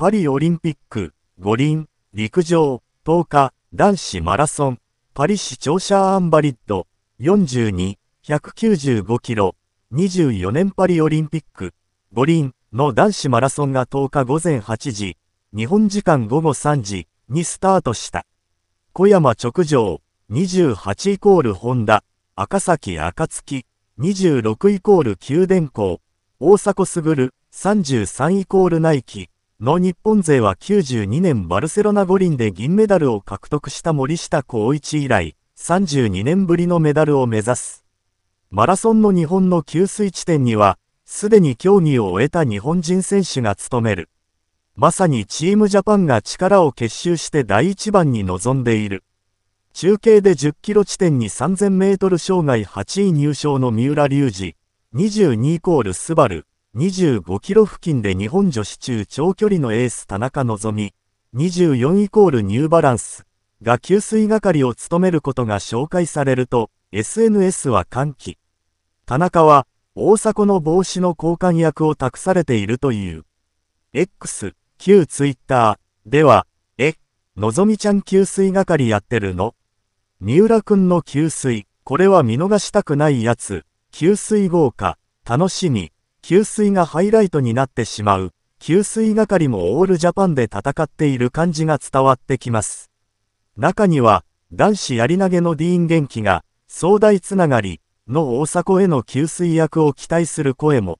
パリオリンピック、五輪、陸上、10日、男子マラソン、パリ市庁舎アンバリッド、42、195キロ、24年パリオリンピック、五輪の男子マラソンが10日午前8時、日本時間午後3時にスタートした。小山直上、28イコールホンダ、赤崎暁、26イコール九電工、大迫傑、33イコールナイキ、の日本勢は92年バルセロナ五輪で銀メダルを獲得した森下光一以来、32年ぶりのメダルを目指す。マラソンの日本の給水地点には、すでに競技を終えた日本人選手が務める。まさにチームジャパンが力を結集して第一番に臨んでいる。中継で10キロ地点に3000メートル障害8位入賞の三浦隆二、22イコールスバル、25キロ付近で日本女子中長距離のエース田中希実、24イコールニューバランスが給水係を務めることが紹介されると、SNS は歓喜。田中は、大迫の帽子の交換役を託されているという。X、旧 Twitter では、え、のぞみちゃん給水係やってるの三浦くんの給水、これは見逃したくないやつ、給水豪華、楽しみ。給水がハイライトになってしまう、給水係もオールジャパンで戦っている感じが伝わってきます。中には、男子やり投げのディーン元気が、壮大つながり、の大迫への給水役を期待する声も。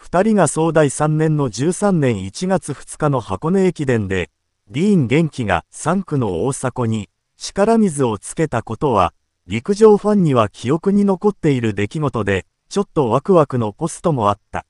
2人が壮大3年の13年1月2日の箱根駅伝で、ディーン元気が3区の大迫に、力水をつけたことは、陸上ファンには記憶に残っている出来事で、ちょっとワクワクのポストもあった。